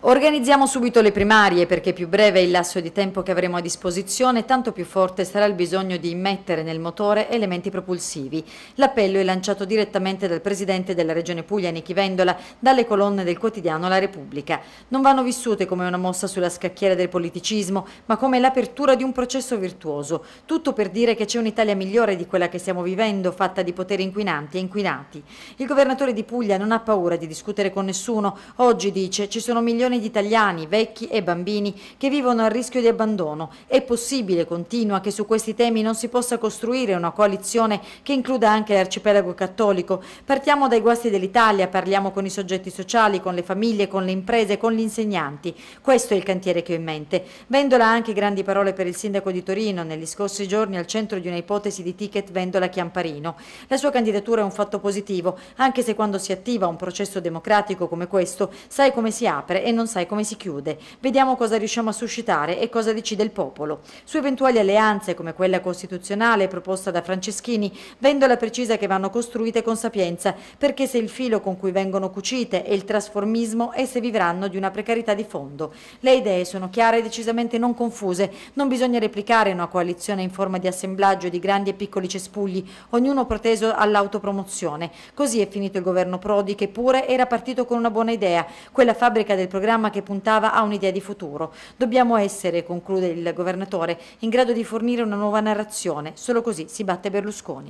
Organizziamo subito le primarie perché più breve è il lasso di tempo che avremo a disposizione, tanto più forte sarà il bisogno di immettere nel motore elementi propulsivi. L'appello è lanciato direttamente dal presidente della Regione Puglia, Nichi Vendola, dalle colonne del quotidiano La Repubblica. Non vanno vissute come una mossa sulla scacchiera del politicismo, ma come l'apertura di un processo virtuoso. Tutto per dire che c'è un'Italia migliore di quella che stiamo vivendo, fatta di poteri inquinanti e inquinati. Il governatore di Puglia non ha paura di discutere con nessuno. Oggi, dice, ci sono migliori milioni di italiani, vecchi e bambini, che vivono a rischio di abbandono. È possibile, continua, che su questi temi non si possa costruire una coalizione che includa anche l'arcipelago cattolico. Partiamo dai guasti dell'Italia, parliamo con i soggetti sociali, con le famiglie, con le imprese, con gli insegnanti. Questo è il cantiere che ho in mente. Vendola ha anche grandi parole per il sindaco di Torino, negli scorsi giorni al centro di una ipotesi di ticket Vendola Chiamparino. La sua candidatura è un fatto positivo, anche se quando si attiva un processo democratico come questo, sai come si apre e non non sai come si chiude. Vediamo cosa riusciamo a suscitare e cosa decide il popolo. Su eventuali alleanze come quella costituzionale proposta da Franceschini, Vendola precisa che vanno costruite con sapienza, perché se il filo con cui vengono cucite è il trasformismo, esse vivranno di una precarietà di fondo. Le idee sono chiare e decisamente non confuse. Non bisogna replicare una coalizione in forma di assemblaggio di grandi e piccoli cespugli, ognuno proteso all'autopromozione. Così è finito il governo Prodi, che pure era partito con una buona idea, quella fabbrica del programma programma che puntava a un'idea di futuro. Dobbiamo essere, conclude il governatore, in grado di fornire una nuova narrazione. Solo così si batte Berlusconi.